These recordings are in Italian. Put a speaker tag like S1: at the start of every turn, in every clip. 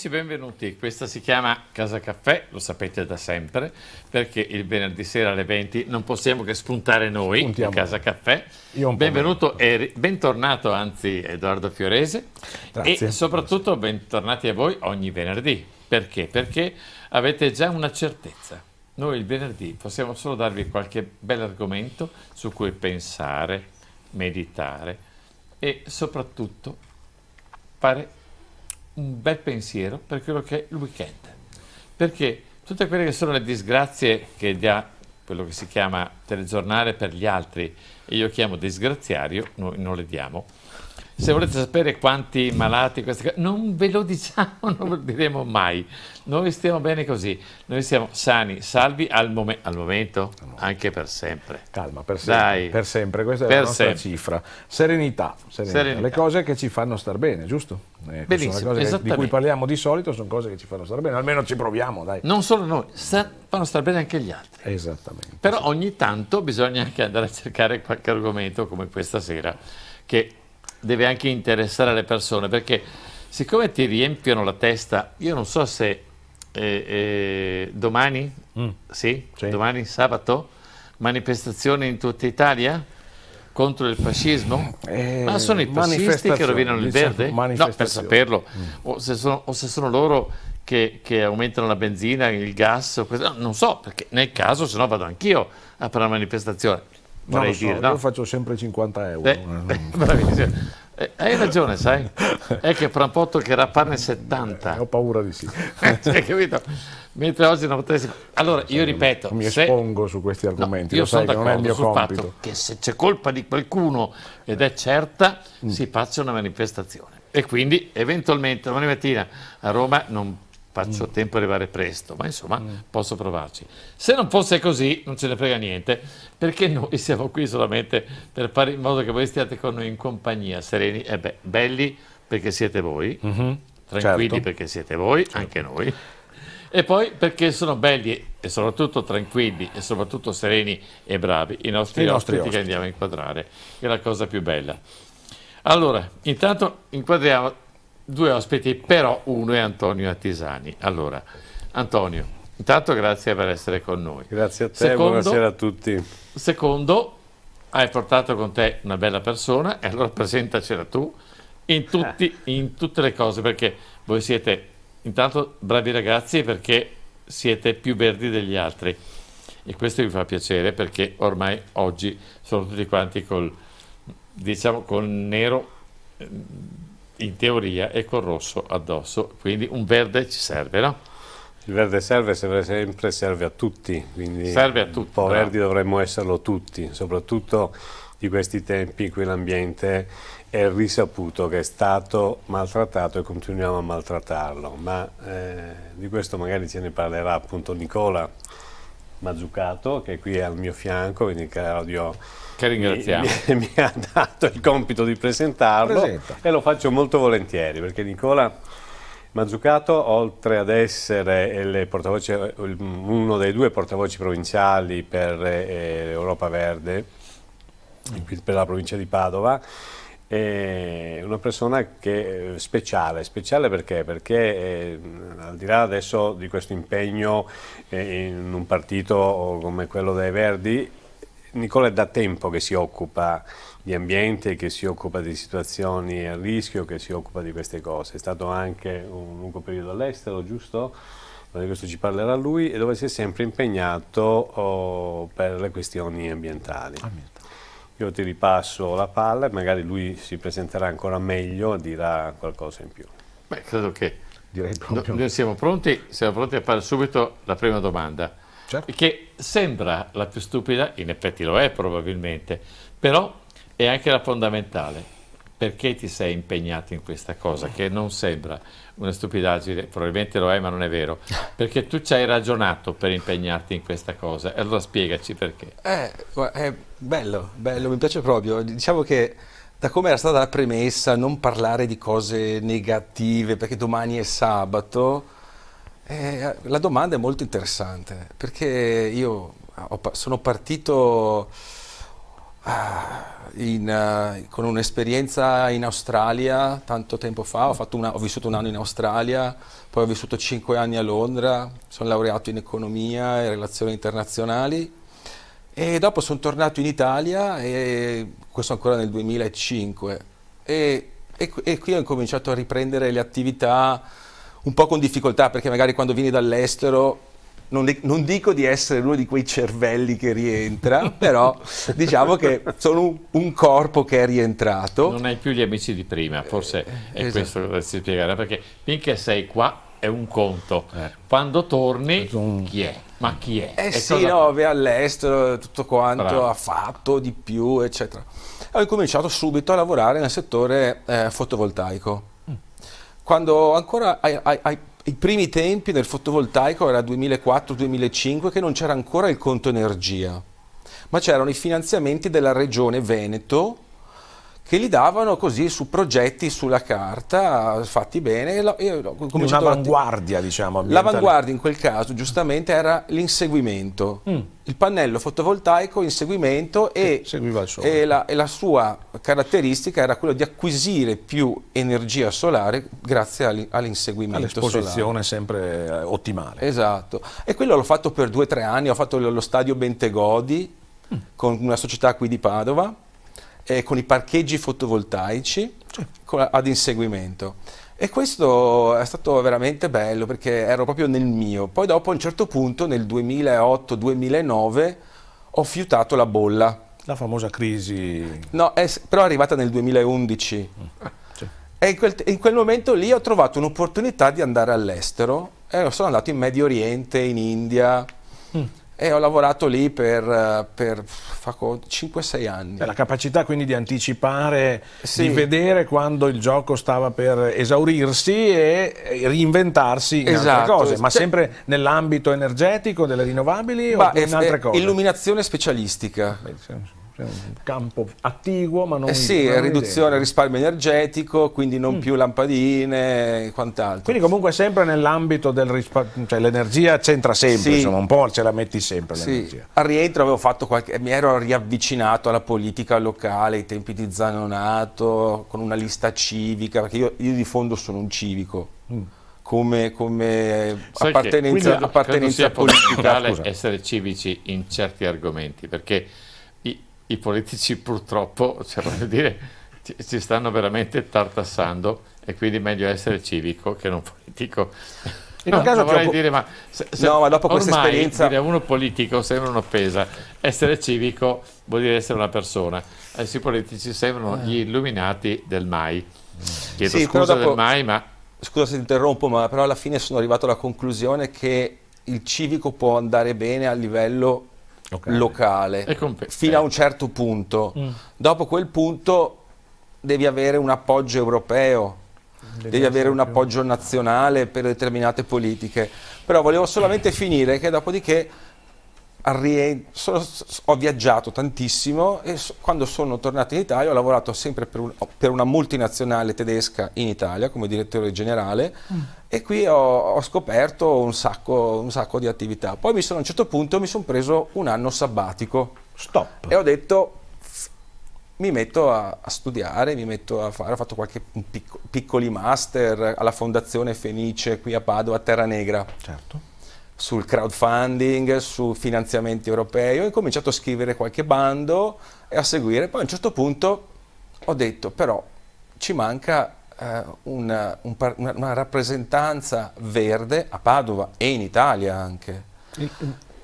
S1: amici, benvenuti. Questa si chiama Casa Caffè, lo sapete da sempre, perché il venerdì sera alle 20 non possiamo che spuntare noi Spuntiamo. Casa Caffè. Benvenuto e bentornato, anzi, Edoardo Fiorese. Grazie. E soprattutto bentornati a voi ogni venerdì. Perché? Perché avete già una certezza. Noi il venerdì possiamo solo darvi qualche bel argomento su cui pensare, meditare e soprattutto fare un bel pensiero per quello che è il weekend, perché tutte quelle che sono le disgrazie che dà quello che si chiama telegiornale per gli altri e io chiamo disgraziario, noi non le diamo se volete sapere quanti malati, queste, non ve lo diciamo, non lo diremo mai. Noi stiamo bene così, noi siamo sani, salvi al, mom al momento, anche per sempre. Calma, per sempre, Dai. per sempre. questa per è la nostra sempre. cifra.
S2: Serenità, serenità. serenità, le cose che ci fanno star bene, giusto? Eh, Benissimo, che, di cui parliamo di solito sono cose che ci fanno star bene, almeno ci proviamo, dai. Non solo noi, sta, fanno star bene anche
S3: gli altri. Esattamente.
S1: Però ogni tanto bisogna anche andare a cercare qualche argomento come questa sera, che deve anche interessare le persone, perché siccome ti riempiono la testa, io non so se eh, eh, domani, mm. sì, sì. domani sabato, manifestazione in tutta Italia contro il fascismo? Eh, Ma sono i fascisti che rovinano il diciamo, verde? No, per saperlo, mm. o, se sono, o, se sono, loro che, che, aumentano la benzina, il gas, no, non so, perché nel caso se no vado anch'io a fare una manifestazione vorrei so, dire. No? Io
S2: faccio sempre 50
S1: euro. Eh, eh. eh, hai ragione, sai? È che fra un po' toccherà farne 70. Eh, ho paura di sì. cioè, capito? Mentre oggi non potresti... Allora, io ripeto... Mi se... espongo
S2: su questi argomenti, no, io sono d'accordo sul compito. fatto
S1: che se c'è colpa di qualcuno ed è certa, mm. si faccia una manifestazione. E quindi, eventualmente, domani mattina a Roma non faccio mm. tempo a arrivare presto, ma insomma mm. posso provarci. Se non fosse così non ce ne frega niente, perché noi siamo qui solamente per fare in modo che voi stiate con noi in compagnia, sereni e eh belli perché siete voi, mm -hmm. tranquilli certo. perché siete voi, certo. anche noi, e poi perché sono belli e soprattutto tranquilli e soprattutto sereni e bravi i nostri, I nostri ospiti, che andiamo a inquadrare, è la cosa più bella. Allora, intanto inquadriamo due ospiti, però uno è Antonio Attisani. Allora, Antonio, intanto grazie per essere con noi. Grazie
S3: a te, secondo, buonasera a
S1: tutti. Secondo, hai portato con te una bella persona e allora presentacela tu in, tutti, in tutte le cose, perché voi siete intanto bravi ragazzi perché siete più verdi degli altri e questo vi fa piacere perché ormai oggi sono tutti quanti col, diciamo, col nero ehm, in teoria e col rosso addosso, quindi un verde ci serve, no? Il verde serve, serve sempre, serve a tutti,
S3: quindi serve a tutti, un po' bravo. verdi dovremmo esserlo tutti, soprattutto di questi tempi in cui l'ambiente è risaputo che è stato maltrattato e continuiamo a maltrattarlo, ma eh, di questo magari ce ne parlerà appunto Nicola Mazzucato che è qui al mio fianco, quindi caro Dio che ringraziamo. Mi, mi, ha dato il compito di presentarlo Presenta. e lo faccio molto volentieri perché Nicola Mazzucato, oltre ad essere uno dei due portavoci provinciali per eh, Europa Verde, per la provincia di Padova, è una persona che è eh, speciale, speciale perché? Perché eh, al di là adesso di questo impegno eh, in un partito come quello dei Verdi, Nicola è da tempo che si occupa di ambiente, che si occupa di situazioni a rischio, che si occupa di queste cose. È stato anche un lungo periodo all'estero, giusto? di questo ci parlerà lui, e dove si è sempre impegnato oh, per le questioni ambientali. Io ti ripasso la palla e magari lui si presenterà ancora meglio e dirà qualcosa in più.
S1: Beh, credo che Direi proprio. noi siamo pronti, siamo pronti a fare subito la prima domanda. Certo. Che sembra la più stupida, in effetti lo è probabilmente, però è anche la fondamentale. Perché ti sei impegnato in questa cosa? Che non sembra una stupidaggine, probabilmente lo è, ma non è vero. Perché tu ci hai ragionato per impegnarti in questa cosa. E allora spiegaci perché.
S4: Eh, è bello, bello, mi piace proprio. Diciamo che da come era stata la premessa, non parlare di cose negative, perché domani è sabato eh, la domanda è molto interessante perché io ho, sono partito ah, in, uh, con un'esperienza in Australia tanto tempo fa, ho, una, ho, vissuto un anno in Australia, poi ho vissuto cinque anni a Londra, sono laureato in economia e relazioni internazionali e dopo sono tornato in Italia, e, questo ancora nel 2005, e, e, e qui ho incominciato a riprendere le attività un po' con difficoltà perché magari quando vieni dall'estero non, non, dico di essere uno di quei cervelli che rientra, però diciamo che sono un, corpo
S1: che è rientrato. Non hai più gli amici di prima, forse eh, è esatto. questo che dovresti spiegare, perché finché sei qua è un conto, eh. quando torni chi è? Ma chi è? Eh e sì, cosa... no,
S4: all'estero, tutto quanto Bravo. ha fatto di più, eccetera. Ho cominciato subito a lavorare nel settore eh, fotovoltaico quando ancora ai, ai, ai, ai primi tempi nel fotovoltaico era 2004-2005 che non c'era ancora il conto energia, ma c'erano i finanziamenti della regione Veneto che li davano così su progetti sulla carta fatti bene.
S2: Un'avanguardia, diciamo. L'avanguardia
S4: in quel caso, giustamente, era l'inseguimento. Mm. Il pannello fotovoltaico, inseguimento e, e, la, e la sua caratteristica era quella di acquisire più energia solare grazie all'inseguimento All'esposizione
S2: sempre eh, ottimale.
S4: Esatto. E quello l'ho fatto per due o tre anni, ho fatto lo stadio Bentegodi mm. con una società qui di Padova eh, con i parcheggi fotovoltaici sì. ad inseguimento. E questo è stato veramente bello perché ero proprio nel mio. Poi dopo a un certo punto nel 2008-2009 ho fiutato la bolla. La famosa crisi. No, è, però è arrivata nel 2011. Ah, sì. E in quel, in quel, momento lì ho trovato un'opportunità di andare all'estero e sono andato in Medio Oriente, in India. Mm. E ho lavorato lì per, per 5-6 anni. Cioè,
S2: la capacità quindi di anticipare, sì. di vedere quando il gioco stava per esaurirsi e reinventarsi in esatto. altre cose, ma cioè sempre nell'ambito energetico delle rinnovabili o in altre cose?
S4: Illuminazione specialistica. Beh, un campo attiguo ma non... Eh sì, riduzione del risparmio energetico, quindi non mm. più lampadine e quant'altro.
S2: Quindi comunque sempre nell'ambito del risparmio, cioè l'energia c'entra sempre, sì. insomma un po' ce la metti sempre
S4: sì. Al rientro avevo fatto qualche... mi ero riavvicinato alla politica locale, ai tempi di Zanonato, con una lista civica, perché io, io di fondo sono un civico. Mm come, come appartenenza, che, quindi, appartenenza politica.
S1: È essere civici in certi argomenti, perché i politici purtroppo, cioè voglio dire, ci, ci stanno veramente tartassando e quindi è meglio essere civico che non politico. In un no, caso vorrei dire, ma, se, se no, ma dopo questa esperienza... Dire, uno politico sembra un'offesa, essere civico vuol dire essere una persona. I politici sembrano gli eh. illuminati del mai. Chiedo sì, scusa dopo... del mai, ma...
S4: Scusa se ti interrompo, ma però alla fine sono arrivato alla conclusione che il civico può andare bene a livello okay. locale fino a eh. un certo punto. Mm. Dopo quel punto devi avere un appoggio europeo, devi, devi avere un appoggio nazionale per determinate politiche. Però volevo solamente finire che dopodiché ho viaggiato tantissimo e quando sono tornato in Italia ho lavorato sempre per, un, per una multinazionale tedesca in Italia come direttore generale mm. e qui ho, ho scoperto un sacco, un sacco, di attività. Poi mi sono, a un certo punto mi sono preso un anno sabbatico. Stop. E ho detto mi metto a, a studiare, mi metto a fare, ho fatto qualche picco, piccoli master alla Fondazione Fenice qui a Padova, a Terra Negra. Certo sul crowdfunding, su finanziamenti europei, ho incominciato a scrivere qualche bando e a seguire, poi a un certo punto ho detto però ci manca eh, una, un, una, rappresentanza verde a Padova e in Italia anche.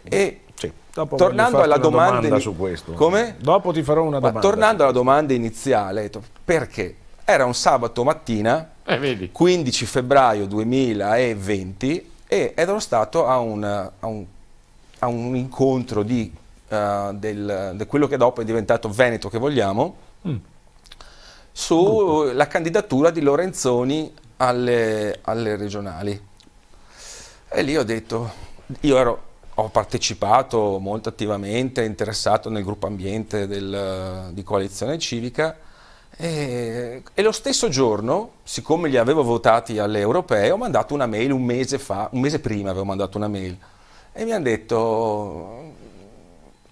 S4: E sì.
S2: tornando alla domanda, domanda su questo. Come? Dopo ti farò una domanda. Ma
S4: tornando alla domanda iniziale, perché? Era un sabato mattina, eh, 15 febbraio 2020, e Edward Stato a un, ha un, ha un incontro di uh, del, de quello che dopo è diventato Veneto che vogliamo mm. sulla candidatura di Lorenzoni alle, alle, regionali e lì ho detto io ero, ho partecipato molto attivamente interessato nel gruppo ambiente del, di coalizione civica e, eh, e, lo stesso giorno, siccome li avevo votati alle europee, ho mandato una mail un mese fa, un mese prima avevo mandato una mail e mi hanno detto...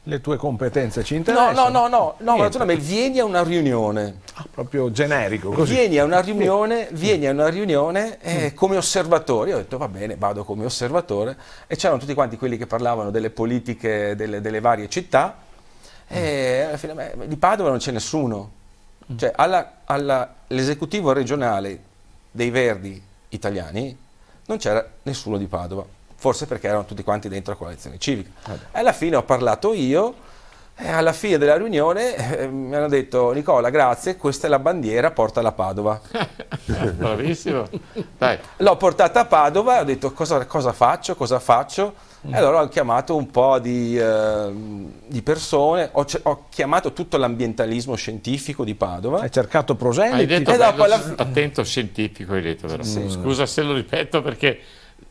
S4: Le tue competenze ci interessano? No, no,
S2: no, no, ho una mail,
S4: vieni a una riunione.
S2: Ah, proprio generico, così. Vieni
S4: a una riunione, vieni a una riunione eh, come osservatore. Io ho detto va bene, vado come osservatore e c'erano tutti quanti quelli che parlavano delle politiche delle, delle varie città e alla fine beh, di Padova non c'è nessuno. Mm. Cioè, all'esecutivo regionale dei Verdi italiani non c'era nessuno di Padova, forse perché erano tutti quanti dentro la coalizione civica. Vabbè. Alla fine ho parlato io e alla fine della riunione eh, mi hanno detto Nicola, grazie, questa è la bandiera, portala a Padova. Bravissimo. L'ho portata a Padova e ho detto cosa, cosa faccio, cosa faccio? E allora ho chiamato un po' di, eh, di persone, ho, ho, chiamato tutto l'ambientalismo scientifico di
S2: Padova. Hai cercato proseliti.
S1: Hai detto, bello, alla... attento scientifico, hai detto però. Sì. Mm. Scusa se lo ripeto perché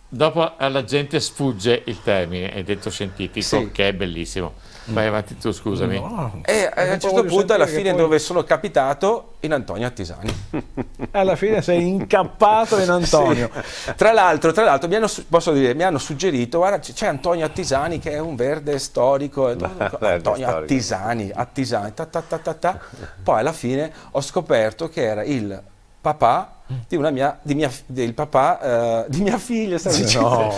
S1: dopo alla gente sfugge il termine, hai detto scientifico, sì. che è bellissimo. Vai avanti tu, scusami.
S2: No, e eh, a un certo punto, alla fine, poi...
S4: dove sono capitato? In Antonio Attisani.
S2: alla fine sei incappato in Antonio.
S4: Sì. Tra l'altro, tra l'altro mi, hanno, posso dire, mi hanno suggerito, guarda, c'è Antonio Attisani che è un verde storico. Antonio Attisani, Attisani, ta ta ta ta ta. Poi alla fine ho scoperto che era il papà mm. di mia, di mia, del papà uh, di mia figlia no,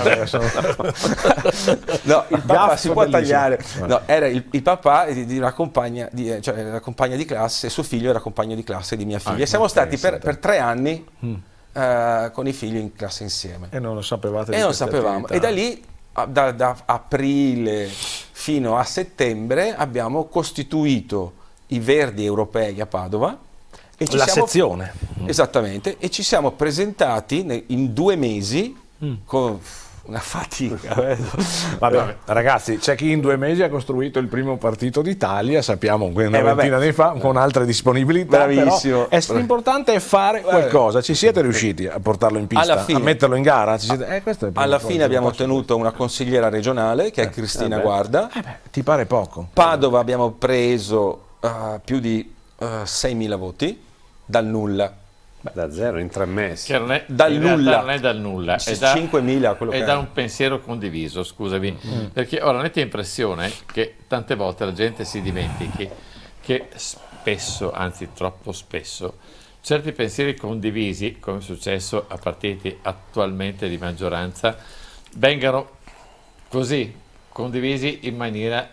S4: no, il papà si può tagliare no, era il, il papà di, di, una compagna di, eh, cioè la compagna di classe suo figlio era compagno di classe di mia figlia ah, siamo stati per, per, tre anni mm. uh, con i figli in classe
S2: insieme e non lo sapevate e non sapevamo attività. e da
S4: lì da, da aprile fino a settembre abbiamo costituito i verdi europei a Padova
S1: e La siamo... sezione.
S4: Mm. Esattamente, e ci siamo presentati in due
S2: mesi mm. con una fatica. Vabbè, ragazzi, c'è chi in due mesi ha costruito il primo partito d'Italia, sappiamo una eh, ventina di fa, con altre disponibilità. Bravissimo. è importante fare qualcosa. Ci siete riusciti a portarlo in pista, fine, a metterlo in gara? Siete... Eh, alla fine abbiamo
S4: ottenuto una consigliera regionale che è eh, Cristina eh, Guarda.
S2: Eh, beh, ti pare poco?
S4: Padova abbiamo preso uh, più di uh, 6.000
S1: voti dal nulla. Beh, da zero in tre mesi. Che non è, dal nulla. Non è dal nulla, è, da, 5.000 quello è che da è. un pensiero condiviso, scusami. Mm. mm. Perché ora non è impressione che tante volte la gente si dimentichi che spesso, anzi troppo spesso, certi pensieri condivisi, come è successo a partiti attualmente di maggioranza, vengano così condivisi in maniera,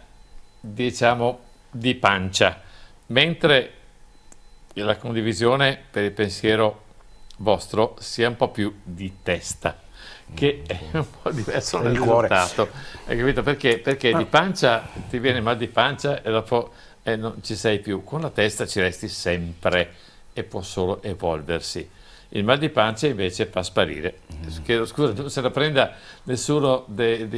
S1: diciamo, di pancia. Mentre la condivisione per il pensiero vostro sia un po' più di testa che mm. è un po' diverso dal risultato hai capito? perché, perché ah. di pancia ti viene mal di pancia e dopo eh, non ci sei più con la testa ci resti sempre e può solo evolversi il mal di pancia invece fa sparire. Mm. Che, scusa, non se la prenda nessuno di,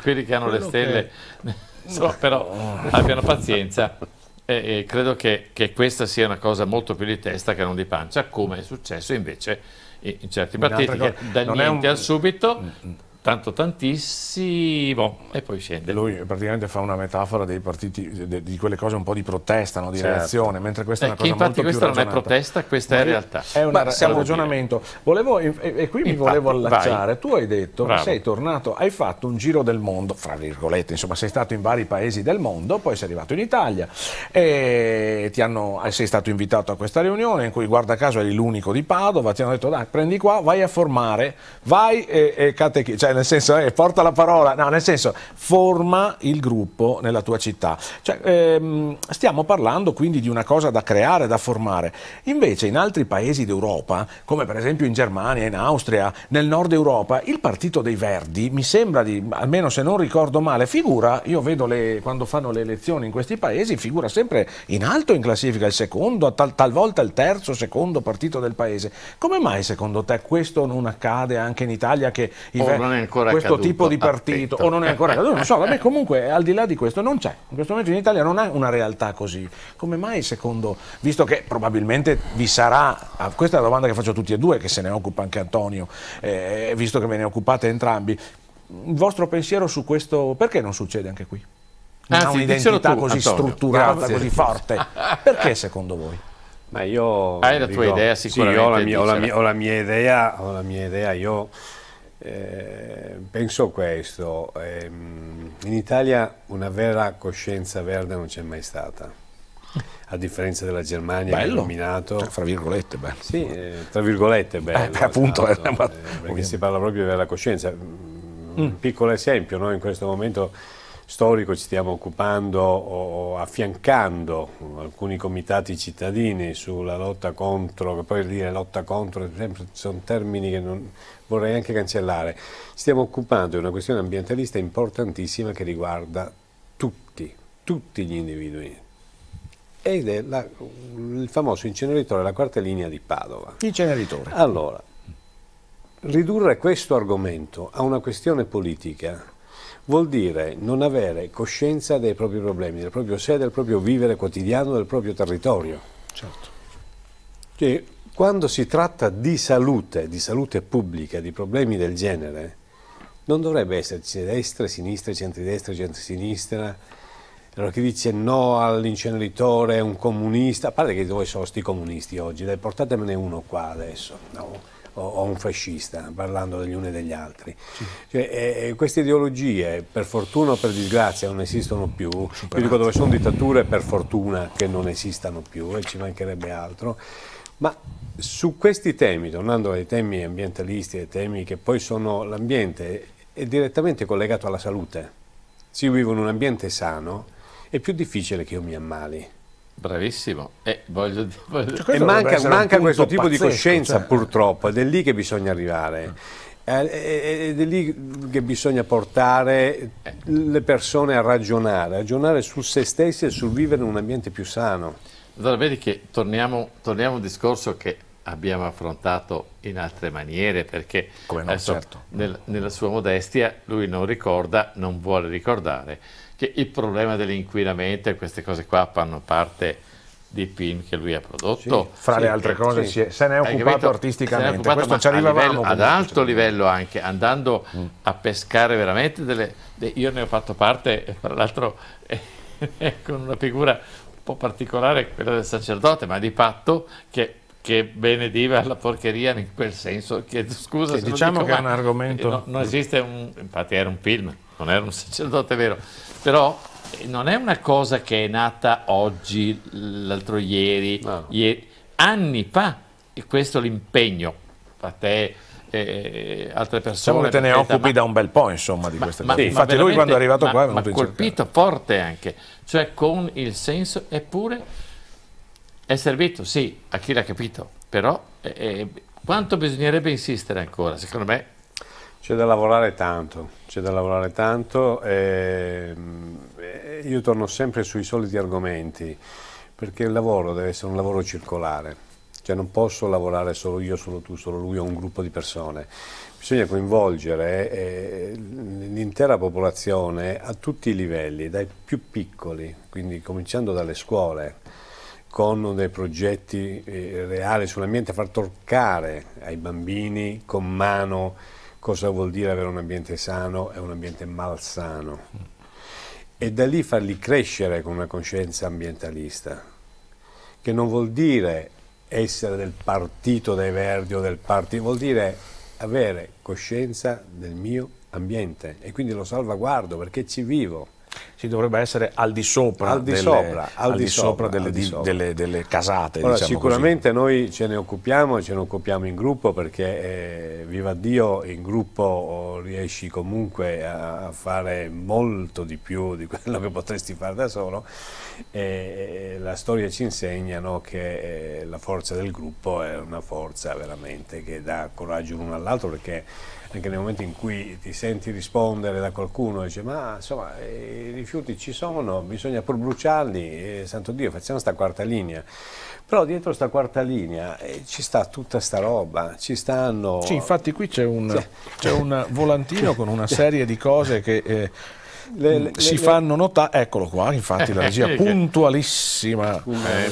S1: quelli che hanno Quello le stelle, che... no, però abbiano pazienza. eh, credo che, che, questa sia una cosa molto più di testa che non di pancia, come è successo invece in, in certi partiti, che dal niente un... al subito... Mm-hmm tanto tantissimo boh, e poi scende. Lui
S2: praticamente fa una metafora dei partiti, de, di quelle cose un po' di protesta, no? di certo. reazione, mentre questa è una eh, cosa molto più Infatti questa non è protesta, questa è realtà. È, un ragionamento. Volevo, e, e, qui infatti, mi volevo allacciare. Vai. Tu hai detto Bravo. che sei tornato, hai fatto un giro del mondo, fra virgolette, insomma sei stato in vari paesi del mondo, poi sei arrivato in Italia e hanno, sei stato invitato a questa riunione in cui guarda caso eri l'unico di Padova, ti hanno detto dai prendi qua, vai a formare, vai e, e catechi, cioè, cioè nel senso, eh, porta la parola, no, nel senso, forma il gruppo nella tua città. Cioè, ehm, stiamo parlando quindi di una cosa da creare, da formare. Invece in altri paesi d'Europa, come per esempio in Germania, in Austria, nel nord Europa, il partito dei Verdi, mi sembra di, almeno se non ricordo male, figura, io vedo le, quando fanno le elezioni in questi paesi, figura sempre in alto in classifica, il secondo, tal, talvolta il terzo, secondo partito del paese. Come mai secondo te questo non accade anche in Italia che i, oh, ver ancora questo accaduto, tipo di partito, o non è ancora accaduto, non so, vabbè comunque al di là di questo non c'è, in questo momento in Italia non è una realtà così, come mai secondo, visto che probabilmente vi sarà, ah, questa è la domanda che faccio a tutti e due, che se ne occupa anche Antonio, eh, visto che ve ne occupate entrambi, il vostro pensiero su questo, perché non succede anche qui? Non Anzi, ah, ha un'identità tu, così Antonio, strutturata, grazie. così forte, perché secondo voi?
S3: Ma io, Hai la tua dico, idea sicuramente. Sì, ho, la mia, ho, la mia, ho, la mia, idea, ho la mia idea, io eh, penso questo, ehm, in Italia una vera coscienza verde non c'è mai stata, a differenza della Germania bello. che ha illuminato... Eh, virgolette bello. Sì, eh, tra virgolette bello. Eh, appunto, stato, era... Eh, perché si parla proprio della coscienza. Mm, mm. Un mm. piccolo esempio, noi in questo momento storico ci stiamo occupando o affiancando alcuni comitati cittadini sulla lotta contro, che poi dire lotta contro sono termini che non, vorrei anche cancellare, stiamo occupando di una questione ambientalista importantissima che riguarda tutti, tutti gli individui, ed è la, il famoso inceneritore, la quarta linea di Padova. Inceneritore. Allora, ridurre questo argomento a una questione politica vuol dire non avere coscienza dei propri problemi, del proprio sé, del proprio vivere quotidiano, del proprio territorio. Certo. Cioè, quando si tratta di salute, di salute pubblica, di problemi del genere, non dovrebbe esserci destra, sinistra, centrodestra, centrosinistra. Allora chi dice no all'inceneritore è un comunista, a parte che voi sono sti comunisti oggi, dai portatemene uno qua adesso, no? o, un fascista, parlando degli uni e degli altri. Sì. Cioè, eh, eh queste ideologie, per fortuna o per disgrazia, non esistono più. Superate. Io dico dove sono dittature, per fortuna che non esistano più e ci mancherebbe altro. Ma su questi temi, tornando ai temi ambientalisti, ai temi che poi sono l'ambiente, è direttamente collegato alla salute. Se io vivo in un ambiente sano, è più difficile che io mi ammali
S1: Bravissimo. Eh, voglio, voglio... Cioè, e manca, manca questo tipo pazzesco, di coscienza cioè...
S3: purtroppo ed è lì che bisogna arrivare. Eh, eh, eh, ed è lì che bisogna portare le persone a
S1: ragionare, ragionare su se stessi e sul vivere in un ambiente più sano. Allora vedi che torniamo, torniamo a un discorso che abbiamo affrontato in altre maniere perché no, adesso, certo. nel, nella sua modestia lui non ricorda, non vuole ricordare che il problema dell'inquinamento e queste cose qua fanno parte di film che lui ha prodotto. Sì, fra sì, le altre cose sì. è, se ne è occupato capito? artisticamente, occupato, questo ci livello, ad alto livello anche, andando mm. a pescare veramente delle... De, io ne ho fatto parte, tra l'altro eh, con una figura un po' particolare, quella del sacerdote, ma di fatto che che benediva la porcheria in quel senso che scusa che se diciamo dico, che è un argomento eh, non no esiste un infatti era un film non era un sacerdote vero però eh, non è una cosa che è nata oggi, l'altro ieri, no. ieri, anni fa, e questo è l'impegno a te e eh, eh, altre persone. Diciamo che te ne occupi ma, da un bel po' insomma di ma, queste ma, cose. Sì, infatti lui quando è arrivato ma, qua è venuto ma colpito forte anche, cioè con il senso, eppure è servito, sì, a chi l'ha capito, però eh, quanto bisognerebbe insistere ancora, secondo me c'è da lavorare tanto, c'è da lavorare tanto, E
S3: io torno sempre sui soliti argomenti, perché il lavoro deve essere un lavoro circolare, cioè non posso lavorare solo io, solo tu, solo lui o un gruppo di persone, bisogna coinvolgere eh, eh, l'intera popolazione a tutti i livelli, dai più piccoli, quindi cominciando dalle scuole, con dei progetti eh, reali sull'ambiente, far toccare ai bambini con mano cosa vuol dire avere un ambiente sano e un ambiente malsano. E da lì farli crescere con una coscienza ambientalista, che non vuol dire essere del partito dei Verdi o del partito, vuol dire avere coscienza del mio ambiente e quindi lo salvaguardo perché ci vivo si dovrebbe essere al di sopra, delle,
S2: casate. Allora, diciamo sicuramente
S3: così. noi ce ne occupiamo e ce ne occupiamo in gruppo perché eh, viva Dio in gruppo riesci comunque a fare molto di più di quello che potresti fare da solo e, eh, la storia ci insegna no, che eh, la forza del gruppo è una forza veramente che dà coraggio l'uno all'altro perché anche nel momento in cui ti senti rispondere da qualcuno, dice ma insomma eh, i rifiuti ci sono, bisogna pur bruciarli, eh, santo Dio facciamo questa quarta linea. Però dietro questa quarta linea eh, ci sta tutta sta roba, ci stanno... Sì,
S2: infatti qui c'è un, un, volantino con una serie di cose che... Eh, le, le, mm, si le, fanno notare, eccolo qua, infatti la regia eh, puntualissima.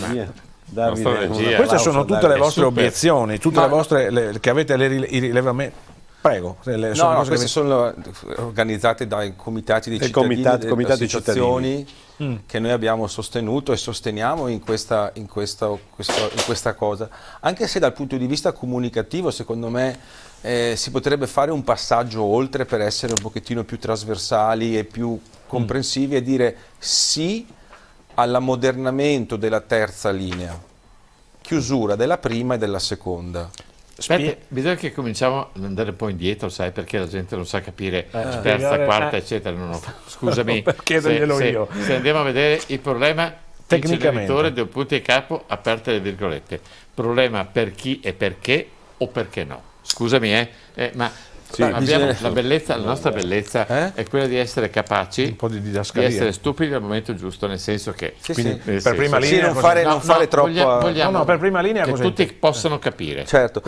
S2: Eh, Davide, Queste sono tutte le vostre Super. obiezioni, tutte Ma... le vostre le, che avete le, i rilevamenti. Prego. Le, no, no, queste che...
S4: sono organizzate dai comitati dei cittadini, comitato, delle associazioni cittadini. Mm. che noi abbiamo sostenuto e sosteniamo in questa, in, questa, in questa, cosa. Anche se dal punto di vista comunicativo, secondo me, eh, si potrebbe fare un passaggio oltre per essere un pochettino più trasversali e più comprensivi mm. e dire sì all'ammodernamento della terza linea, chiusura della prima e della seconda.
S1: Aspetta, Spie bisogna che cominciamo ad andare un po' indietro, sai, perché la gente non sa capire eh, terza, spiegare, quarta, eh. eccetera. No, no. Scusami, chiedoglielo se, io. Se, se andiamo a vedere il problema tecnicamente due punti e capo, aperte le virgolette. Problema per chi e perché o perché no. Scusami, eh, eh ma sì, Beh, la, bellezza, la, nostra bellezza eh? è quella di essere capaci di, di, essere stupidi al momento giusto, nel senso che sì, quindi, sì. Eh, per prima linea non fare,
S2: no, non fare no, troppo eh. vogliamo, no, no, per prima linea
S4: che così. tutti possano capire. Certo.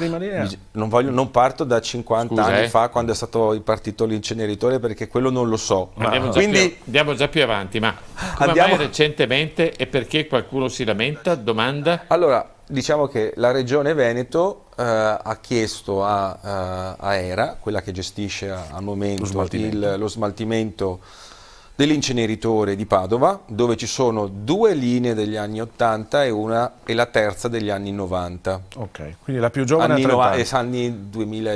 S4: Non, voglio, non, parto da 50 Scusa, anni eh? fa quando è stato impartito l'inceneritore perché quello non lo so. Andiamo, già, quindi... più,
S1: andiamo già più avanti, ma come andiamo... recentemente e perché qualcuno si lamenta? Domanda. Allora,
S4: diciamo che la regione Veneto
S1: eh, ha chiesto a, eh, a, ERA,
S4: quella che gestisce al momento lo smaltimento, il, lo smaltimento dell'inceneritore di Padova, dove ci sono due linee degli anni 80 e, una, e la terza degli
S3: anni 90.
S2: Ok, quindi la più giovane anni ha 30
S3: anni. anni 2000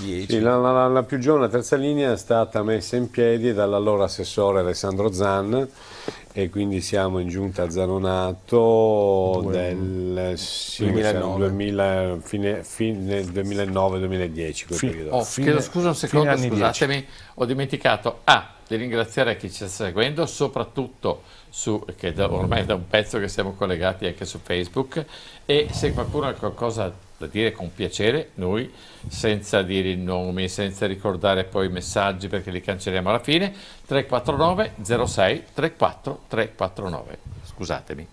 S3: 10. La, la, la, più giovane, la terza linea, è stata messa in piedi dall'allora assessore Alessandro Zan e quindi siamo in giunta a Zanonato Due, del
S1: sì, 2009. 2000, fine, fine 2009-2010. Fin, oh, chiedo scusa un secondo, scusatemi, 10. ho dimenticato ah, di ringraziare chi ci sta seguendo, soprattutto su, che da, ormai da un pezzo che siamo collegati anche su Facebook e se qualcuno ha qualcosa da dire con piacere noi, senza dire i nomi, senza ricordare poi i messaggi perché li cancelliamo alla fine, 349 06 34 349, scusatemi.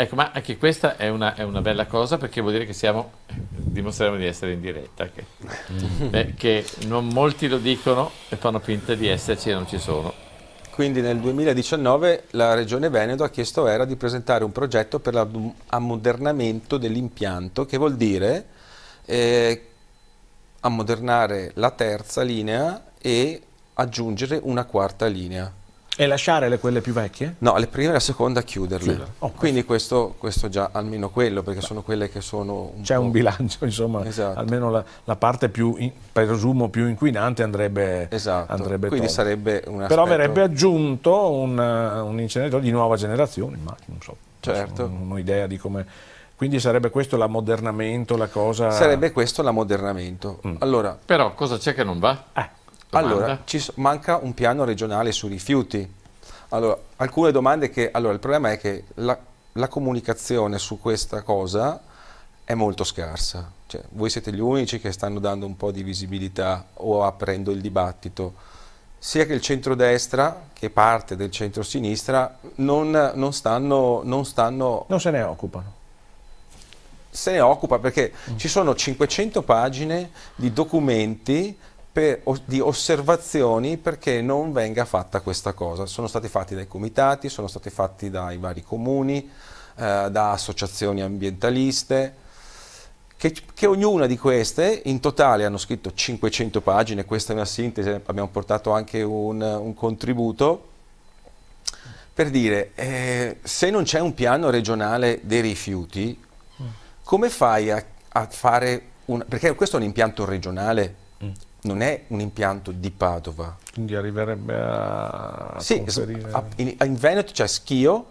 S1: Ecco, ma anche questa è una, è una, bella cosa perché vuol dire che siamo, dimostriamo di essere in diretta, che, mm. eh, che non molti lo dicono e fanno finta di esserci e non ci sono. Quindi nel
S4: 2019 la Regione Veneto ha chiesto a ERA di presentare un progetto per l'ammodernamento dell'impianto, che vuol dire eh, ammodernare la terza linea e aggiungere una quarta linea.
S2: E lasciare le, quelle più vecchie? No,
S4: le prime e la seconda chiuderle. Oh, Quindi questo, questo, già, almeno
S2: quello, perché Beh. sono quelle che sono... C'è un bilancio, insomma, esatto. almeno la, la, parte più, in, presumo, più inquinante andrebbe... Esatto, andrebbe quindi tolta. sarebbe un aspetto... Però verrebbe aggiunto un, eh, un inceneritore di nuova generazione, ma non so. Certo. Un'idea di come... Quindi sarebbe questo l'ammodernamento, la cosa... Sarebbe
S4: questo l'ammodernamento. Mm. Allora... Però
S1: cosa c'è che non va? Eh.
S4: Domanda. Allora, ci manca un piano regionale sui rifiuti. Allora, alcune domande che... Allora, il problema è che la, la comunicazione su questa cosa è molto scarsa. Cioè, voi siete gli unici che stanno dando un po' di visibilità o aprendo il dibattito. Sia che il centrodestra, che parte del centrosinistra, non, non, stanno, non stanno...
S2: Non se ne occupano
S4: se ne occupa perché mm. ci sono 500 pagine di documenti per, di osservazioni perché non venga fatta questa cosa. Sono stati fatti dai comitati, sono stati fatti dai vari comuni, eh, da associazioni ambientaliste, che, che, ognuna di queste, in totale hanno scritto 500 pagine, questa è una sintesi, abbiamo portato anche un, un contributo, per dire, eh, se non c'è un piano regionale dei rifiuti, mm. come fai a, a fare un... perché questo è un impianto regionale, mm non è un impianto di Padova.
S2: Quindi arriverebbe a... Sì,
S4: a, in, in, Veneto c'è Schio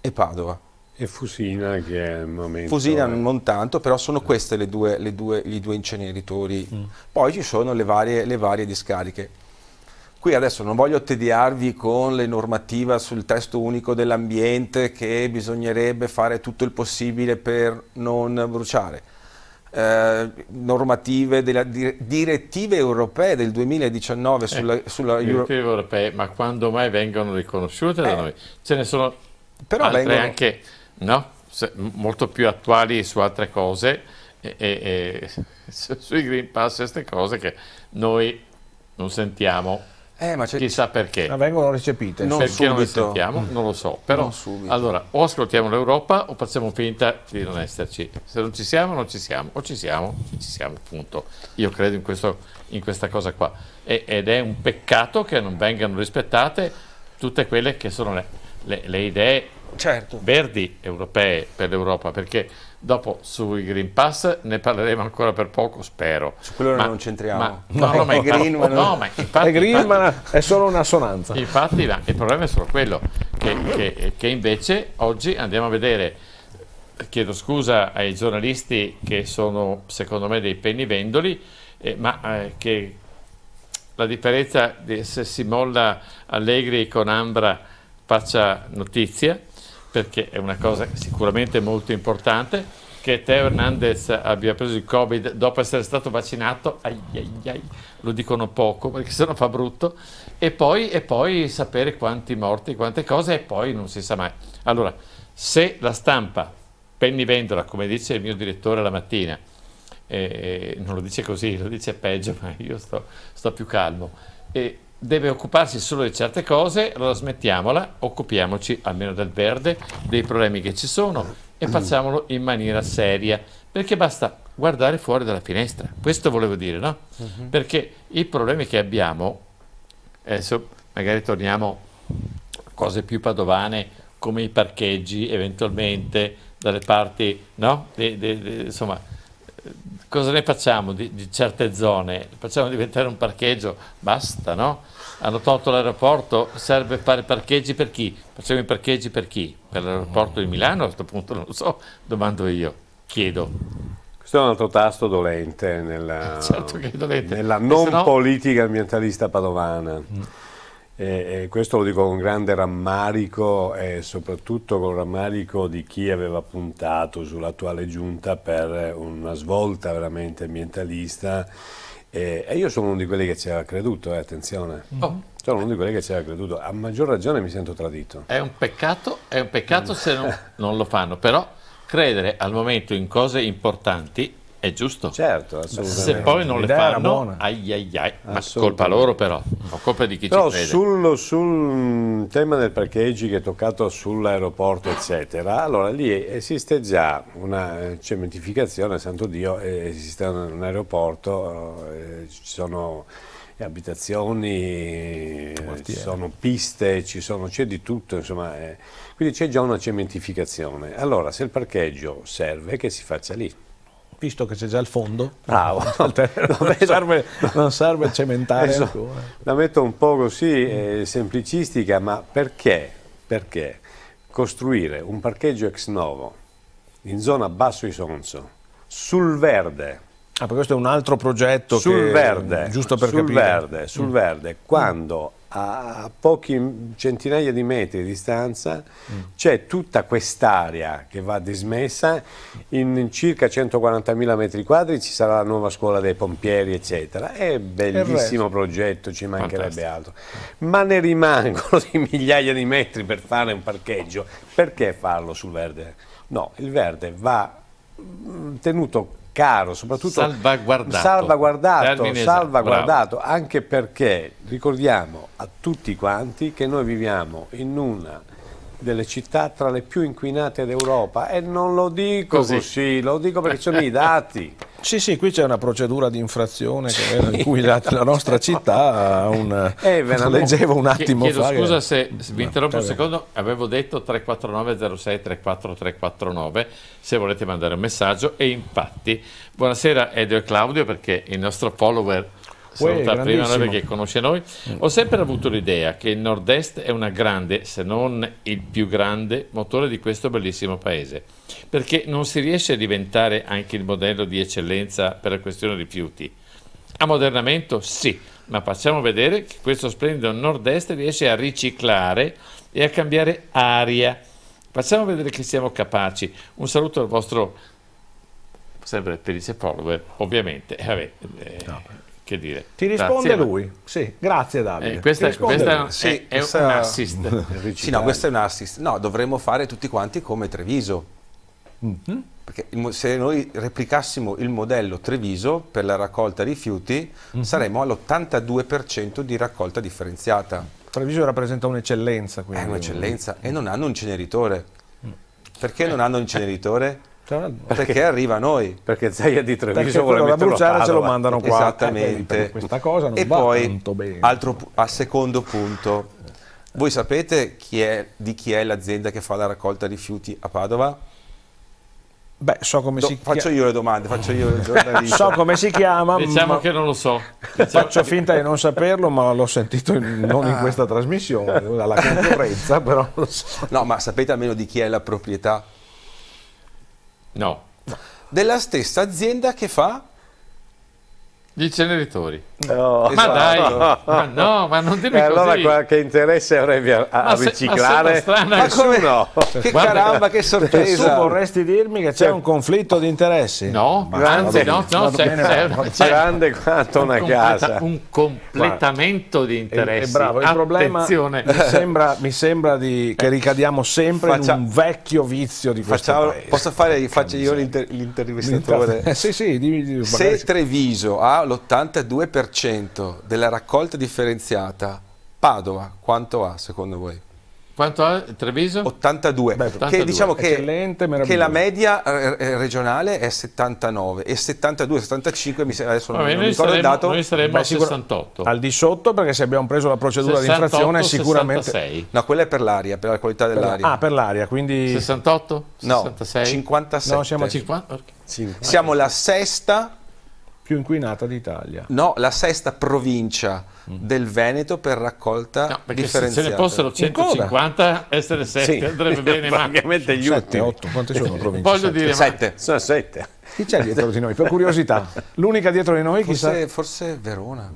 S4: e Padova. E Fusina che è
S3: il momento... Fusina
S4: non tanto, però sono questi le due, le due, i due inceneritori. Mm. Poi ci sono le varie, le varie discariche. Qui adesso non voglio tediarvi con le normative sul testo unico dell'ambiente che bisognerebbe fare tutto il possibile per non bruciare eh, normative, della,
S1: direttive europee del 2019 eh, sulla, eh, sulla Euro... direttive europee, ma quando mai vengono riconosciute da eh. noi? Ce ne sono Però altre vengono... anche no? Se, molto più attuali su altre cose, e, e, e, sui Green Pass queste cose che noi non sentiamo eh, Chissà perché. Ma
S2: vengono recepite. Non perché subito. non le sentiamo, non lo so. Però,
S1: allora, o ascoltiamo l'Europa o facciamo finta di non esserci. Se non ci siamo, non ci siamo. O ci siamo, ci siamo, punto. Io credo in, questo, in questa cosa qua. E, ed è un peccato che non vengano rispettate tutte quelle che sono le, le, le idee certo. verdi europee per l'Europa, perché Dopo sui Green Pass ne parleremo ancora per poco, spero. Su quello ma, non c'entriamo. Ma, no, no, ma, green, ma, no, ma infatti, è green, infatti, è solo un'assonanza. Infatti la, il problema è solo quello, che, che, che, invece oggi andiamo a vedere, chiedo scusa ai giornalisti che sono secondo me dei pennivendoli, eh, ma eh, che la differenza di se si molla Allegri con Ambra faccia notizia, perché è una cosa sicuramente molto importante che Teo Hernandez abbia preso il Covid dopo essere stato vaccinato, ai, ai, ai, lo dicono poco perché sennò fa brutto, e poi, e poi sapere quanti morti, quante cose, e poi non si sa mai. Allora, se la stampa, pennivendola, come dice il mio direttore la mattina, eh, non lo dice così, lo dice peggio, ma io sto, sto più calmo, eh, deve occuparsi solo di certe cose, allora smettiamola, occupiamoci almeno del verde, dei problemi che ci sono e facciamolo in maniera seria, perché basta guardare fuori dalla finestra, questo volevo dire, no? Uh-huh. Perché i problemi che abbiamo, adesso magari torniamo a cose più padovane come i parcheggi eventualmente dalle parti, no? De, de, de, insomma, cosa ne facciamo di, di, certe zone? Facciamo diventare un parcheggio? Basta, no? Hanno tolto l'aeroporto, serve fare parcheggi per chi? Facciamo i parcheggi per chi? Per l'aeroporto di Milano? A questo punto non lo so, domando io, chiedo. Questo è un altro tasto dolente nella, certo dolente. nella non no...
S3: politica ambientalista padovana. Mm. E questo lo dico con grande rammarico e soprattutto con rammarico di chi aveva puntato sull'attuale giunta per una svolta veramente ambientalista e, io sono uno di quelli che ci aveva creduto, eh, attenzione. Mm-hmm. Oh. Sono uno di quelli che ci aveva creduto, a maggior
S1: ragione mi sento tradito. È un peccato, è un peccato se non, non lo fanno, però credere al momento in cose importanti è giusto. Certo, assolutamente. Se poi non le fanno, ai ai ai, ma colpa loro però, o colpa di chi però ci crede.
S3: Sul, sul mm, tema del parcheggi che è toccato sull'aeroporto, eccetera, allora lì esiste già una eh, cementificazione, santo Dio, esiste un, aeroporto, eh, ci sono abitazioni, ci sono piste, c'è di tutto, insomma, eh. quindi c'è già una cementificazione. Allora, se il parcheggio serve, che si faccia lì
S2: visto che c'è già il fondo,
S3: Bravo. non, serve,
S2: non serve cementare Adesso,
S3: La metto un po' così eh, semplicistica, ma perché? perché costruire un parcheggio ex novo in zona Basso Isonzo, sul verde, Ah, questo è un altro progetto sul che, verde, giusto per sul capire. Verde, sul verde, mm. quando a pochi centinaia di metri di distanza mm. c'è tutta quest'area che va dismessa, in circa 140.000 metri quadri ci sarà la nuova scuola dei pompieri eccetera, è bellissimo progetto, ci mancherebbe Fantastico. altro, ma ne rimangono di migliaia di metri per fare un parcheggio, perché farlo sul verde? No, il verde va mm, tenuto caro, soprattutto salvaguardato, salvaguardato, esatto, salvaguardato anche perché ricordiamo a tutti quanti che noi viviamo in una delle città tra le più inquinate d'Europa e non lo dico così, così lo dico perché ci sono i dati.
S2: Sì, sì, qui c'è
S3: una procedura di infrazione sì.
S1: in cui la, la
S2: nostra città ha un, eh, leggevo un attimo chiedo fa. scusa
S1: che... se vi interrompo no, un secondo, avevo detto 349 06 34349 se volete mandare un messaggio e infatti buonasera Edo e Claudio perché il nostro follower
S3: saluta prima noi perché
S1: conosce noi. Ho sempre avuto l'idea che il Nord-Est è una grande, se non il più grande, motore di questo bellissimo paese. Perché non si riesce a diventare anche il modello di eccellenza per la questione rifiuti. Ammodernamento sì, ma facciamo vedere che questo splendido Nord-Est riesce a riciclare e a cambiare aria. Facciamo vedere che siamo capaci. Un saluto al vostro sempre felice follower, ovviamente. Eh, vabbè, eh. no. Che dire. Ti risponde grazie, lui.
S2: Sì, grazie eh, Davide. Eh, questa, questa è, sì, è, questa, un assist. sì, no, questo
S4: è un assist. No, dovremmo fare tutti quanti come Treviso. Mm -hmm. Perché il, se noi replicassimo il modello Treviso per la raccolta rifiuti, mm -hmm. saremmo all'82% di raccolta differenziata.
S2: Treviso rappresenta un'eccellenza.
S4: È un'eccellenza mm -hmm. e non hanno un ceneritore. Mm. Perché non eh. hanno un inceneritore? Certo. Perché, arriva a noi. Perché Zaia di Treviso vuole da bruciare ce lo mandano qua. Esattamente. Eh, questa cosa non e poi, altro, a secondo punto, voi sapete chi è, di chi è l'azienda che fa la raccolta rifiuti a Padova?
S2: Beh, so come Do, si chiama. Faccio io
S4: le domande, faccio io il giornalista. so come si chiama. Diciamo che non lo so. Diciamo faccio che... finta di
S2: non saperlo, ma l'ho sentito in, non in questa trasmissione, dalla
S4: concorrenza, però. lo So. No, ma sapete almeno di chi è la proprietà?
S1: No. Della stessa azienda che fa gli inceneritori. No. Ma esatto. dai, ma no, ma non dirmi e allora così. che interesse avrebbe a,
S3: a ma se, riciclare? Ma, ma come no? Che Guarda, caramba, che sorpresa! Tu
S2: vorresti dirmi che c'è cioè- un conflitto di interessi? No, ma anzi, no, no, c'è, c'è, c'è grande quanto una un casa. Un
S1: completamento Guarda. di interessi. È, bravo, il problema mi sembra,
S2: mi sembra di, che eh, ricadiamo sempre Faccia, in un vecchio vizio di questo facciamo, Posso fare, faccio io l'inter, l'intervistatore? sì, sì, dimmi, dimmi, Se
S4: Treviso ha l'82% della raccolta differenziata, Padova quanto ha secondo voi? Quanto ha Treviso? 82. Beh, 82. Che diciamo che, che, la media eh, eh, regionale è 79 e 72, 75 mi sembra, adesso Vabbè, non, mi ricordo il dato. Noi saremmo a 68. Al
S2: di sotto perché se abbiamo preso la procedura di infrazione sicuramente... 66.
S4: No, quella è per l'aria, per la qualità dell'aria. Ah, per
S2: l'aria, quindi... 68? 66? No, 56? No, siamo 50. Okay. Siamo la sesta più inquinata d'Italia.
S4: No, la sesta provincia mm. del Veneto per raccolta no, perché differenziata. Se, se ne fossero
S1: 150, essere 7 sì. andrebbe bene, ma praticamente
S3: gli 7, 8, quante sono province? Voglio sette. dire 7. Sono 7.
S2: Chi c'è dietro di noi? Per curiosità, l'unica dietro di noi forse, chissà. Forse Verona.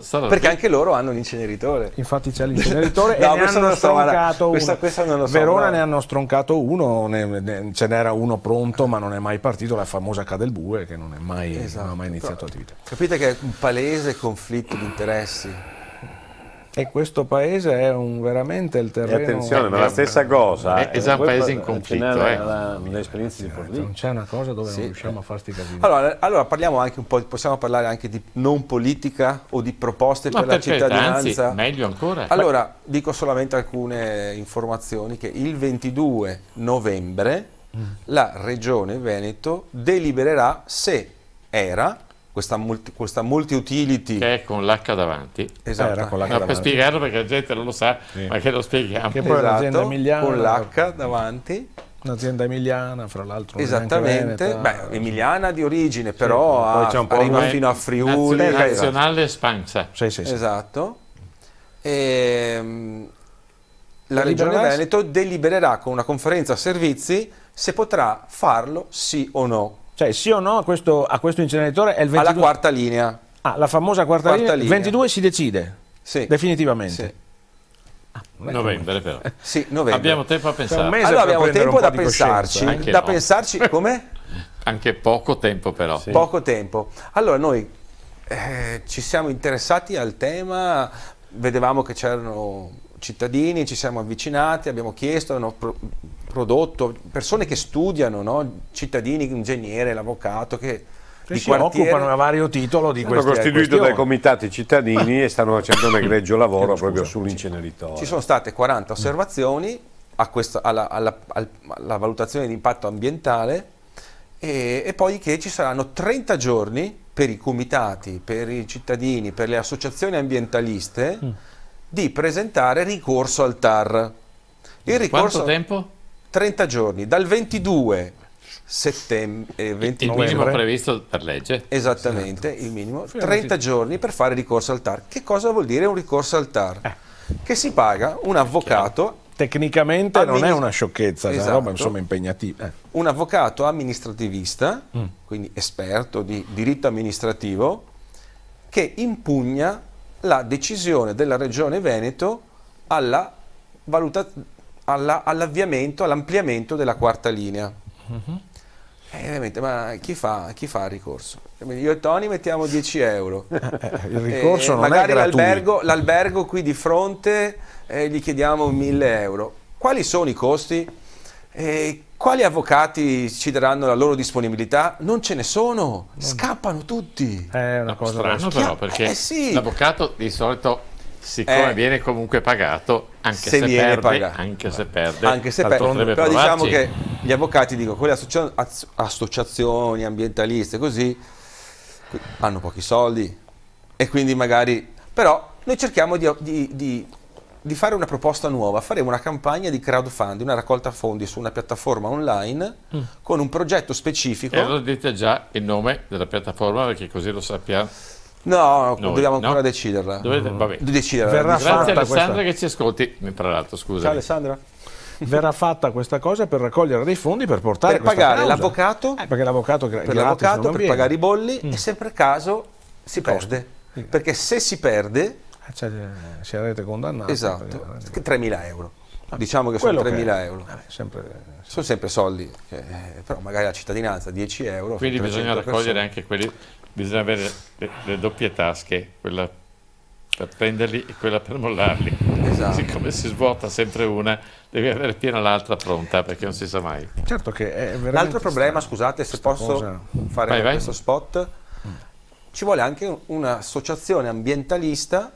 S2: Sarà perché anche loro hanno l'inceneritore. Infatti c'è l'inceneritore no, e ne hanno stroncato questa, questa so, Verona no. ne hanno stroncato uno, ne, ne, ce n'era uno pronto ma non è mai partito, la famosa Cadelbue che non, è mai, esatto. non ha mai esatto. iniziato Però, attività.
S4: Capite che è un palese conflitto di interessi
S2: e questo paese è un, veramente il
S4: terreno... E attenzione, ma la ecco. stessa cosa... È, è un eh, paese in conflitto.
S3: L'esperienza eh. di certo,
S2: Non c'è una cosa dove
S3: sì. non riusciamo a farti capire.
S4: Allora, allora, parliamo anche un po', possiamo parlare anche di non politica o di proposte ma per, per la cittadinanza? Anzi, meglio ancora. Allora, dico solamente alcune informazioni che il 22 novembre mm. la Regione Veneto delibererà se era questa, multi, questa multi-utility.
S1: Che è con l'H davanti. Esatto. Era con l'H no, davanti. Per spiegarlo perché la gente non lo sa, sì. ma che lo spieghiamo. Che poi esatto, emiliana. Con
S2: l'H davanti. Un'azienda emiliana, fra l'altro.
S4: Esattamente, Beh, emiliana di origine, sì, però ha, arriva fino a Friuli. Esatto. Nazionale,
S1: nazionale espansa. Sì, sì, sì.
S4: Esatto. E, ehm, la Regione Veneto delibererà con una conferenza servizi se potrà farlo
S2: sì o no. Cioè sì o no questo, a questo inceneritore è il 22? Alla quarta linea. Ah, la famosa quarta, quarta linea. Il 22 si decide. Sì. Definitivamente. Sì.
S1: Ah, novembre, però. Sì, novembre. Abbiamo tempo a cioè, pensare. Allora abbiamo tempo da pensarci. Anche da no.
S2: pensarci
S4: come?
S1: Anche poco tempo però. Sì. Poco
S4: tempo. Allora noi eh, ci siamo interessati al tema, vedevamo che c'erano cittadini, ci siamo avvicinati, abbiamo chiesto, hanno pro prodotto persone che studiano, no? cittadini, ingegnere, l'avvocato, che si occupano
S2: a vario titolo di
S4: questo. Sono costituito dai
S3: comitati cittadini e stanno facendo un egregio lavoro scusa, proprio sull'inceneritore.
S4: Ci sono state 40 osservazioni questo, alla, alla, alla, valutazione di impatto ambientale e, e poi che ci saranno 30 giorni per i comitati, per i cittadini, per le associazioni ambientaliste. Mm di presentare ricorso al TAR. Il ricorso... Quanto tempo? 30 giorni, dal 22 settembre, eh, 20 il minimo previsto per legge. Esattamente, esatto. il minimo, 30 giorni per fare ricorso al TAR. Che cosa vuol dire un ricorso al TAR? Eh. Che si paga un avvocato...
S2: Tecnicamente non è una sciocchezza, esatto. roba insomma impegnativa. Eh.
S4: Un avvocato amministrativista, mm. quindi esperto di diritto amministrativo, che impugna la decisione della Regione Veneto alla valuta, alla, all'avviamento, all'ampliamento della quarta linea. Uh-huh. Eh, veramente, ma chi fa, chi fa, il ricorso? Io e Tony mettiamo 10 euro. Eh, eh, il eh, ricorso eh, non magari è gratuito. L'albergo, l'albergo qui di fronte eh, gli chiediamo 1000 euro. Quali sono i costi? Eh, quali avvocati ci daranno
S1: la loro disponibilità? Non ce ne sono,
S2: scappano tutti. È una cosa strana però,
S1: perché eh, eh, sì. l'avvocato di solito siccome eh, viene comunque pagato anche se, se perde, pagato. anche se perde, anche se perde. però diciamo che
S4: gli avvocati dico quelle associa associazioni ambientaliste così hanno pochi soldi e quindi magari però noi cerchiamo di, di, di di fare una proposta nuova. Faremo una campagna di crowdfunding, una raccolta fondi su una piattaforma online mm. con un progetto
S1: specifico. E allora dite già il nome della piattaforma perché così lo sappiamo. No, Noi, dobbiamo ancora no? deciderla. Dovete, vabbè. Deciderla. Verrà Grazie fatta Alessandra questa. che ci ascolti, tra l'altro, scusa. Ciao
S2: Alessandra verrà fatta questa cosa per raccogliere dei fondi per portare per pagare
S4: l'avvocato
S2: eh, l'avvocato per, gratis, per pagare i
S4: bolli mm. e se per caso si perde
S2: perché se si perde eh, cioè, eh, sarete condannato. Esatto,
S4: 3.000 eh, euro. diciamo che sono 3.000 che... euro. Vabbè, sempre, sempre. Sono sempre soldi, che, però magari la cittadinanza 10 euro. Quindi bisogna raccogliere persone.
S1: anche quelli, bisogna avere le, le doppie tasche, quella per prenderli e quella per mollarli. Esatto. Siccome si svuota sempre una, devi avere piena l'altra pronta perché non si sa mai.
S2: Certo che è veramente... L'altro problema,
S4: scusate se posso cosa... fare vai, vai. questo spot, ci vuole anche un'associazione ambientalista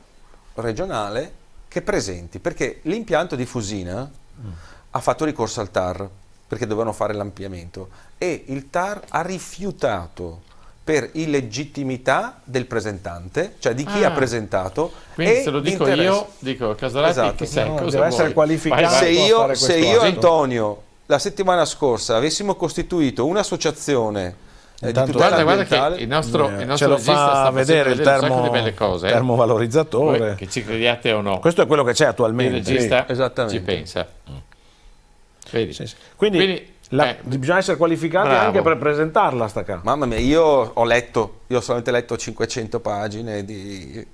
S4: regionale che presenti, perché l'impianto di Fusina mm. ha fatto ricorso al TAR, perché dovevano fare l'ampliamento, e il TAR ha rifiutato per illegittimità del presentante, cioè di chi ah. ha presentato. Quindi se lo dico io, dico Casalati, esatto. chi sei, no, cosa deve essere qualificato. Se io, se io Antonio, la settimana scorsa avessimo costituito
S2: un'associazione Intanto,
S4: guarda, guarda che il nostro, il nostro ce lo fa vedere il termo,
S2: cose, eh.
S1: termovalorizzatore. che ci crediate
S2: o no. Questo è quello che c'è attualmente. Il regista
S1: sì, ci pensa. Mm.
S2: Vedi. Sì, sì. Quindi, Quindi la, eh, bisogna essere qualificati bravo. anche per presentarla sta carta.
S4: Mamma mia, io ho letto, io ho solamente letto 500 pagine di,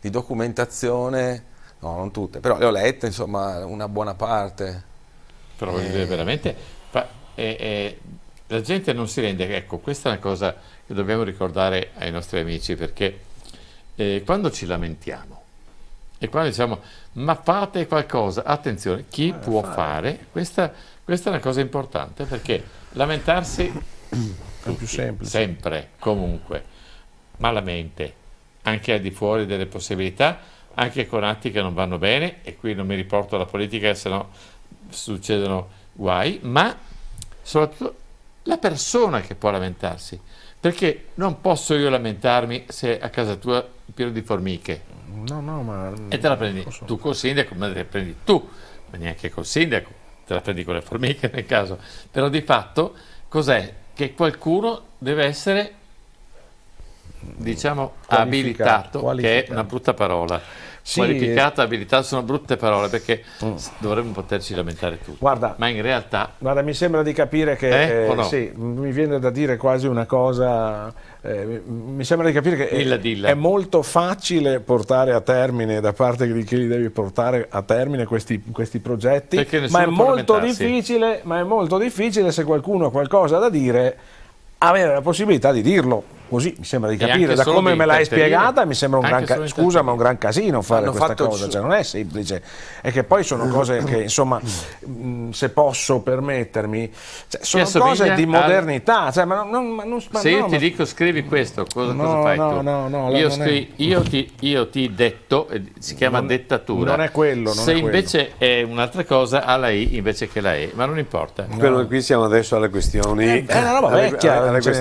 S4: di documentazione, no non tutte, però le ho lette insomma una buona parte. Però e... Eh. veramente...
S1: Pa, eh, eh, la gente non si rende, ecco questa è una cosa che dobbiamo ricordare ai nostri amici perché eh, quando ci lamentiamo e quando diciamo ma fate qualcosa, attenzione, chi eh, può fare, fare? Questa, questa, è una cosa importante perché lamentarsi è più semplice. sempre, comunque, malamente, anche al di fuori delle possibilità, anche con atti che non vanno bene e qui non mi riporto alla politica se no succedono guai, ma soprattutto la persona che può lamentarsi, perché non posso io lamentarmi se a casa tua è pieno di formiche.
S2: No, no, ma... E
S1: te la prendi so. tu col sindaco, ma te la prendi tu, ma neanche col sindaco, te la prendi con le formiche nel caso. Però di fatto cos'è? Che qualcuno deve essere, diciamo, qualificato, abilitato, qualificato. che è una brutta parola sì, qualificata abilità sono brutte parole perché mm. dovremmo poterci lamentare tutti. Guarda, ma in realtà. Guarda, mi sembra di capire che. Eh, eh, no? sì,
S2: mi viene da dire quasi una cosa. Eh, mi sembra di capire che dilla, dilla. è molto facile portare a termine da parte di chi li deve portare a termine questi, questi progetti, ma è, molto ma è molto difficile se qualcuno ha qualcosa da dire avere la possibilità di dirlo. Così mi sembra di capire, da come me l'hai spiegata mi sembra un gran casino, scusa ma un gran casino fare Hanno questa cosa, cioè, non è semplice. E che poi sono mm. cose che insomma, mh, mm. mm, se posso permettermi, cioè, sono cose di modernità. Al... Cioè, ma non, ma non, ma se no, io ti dico
S1: scrivi questo, cosa, no, cosa fai no, tu? No, no, io, scri- è... io, ti, io ti detto, eh, si chiama non, dettatura. Non è quello. Non se è invece quello. è un'altra cosa, ha la I invece che la E, ma non importa. Quello
S3: qui siamo adesso alle questioni... Eh, è una
S1: roba vecchia, cioè,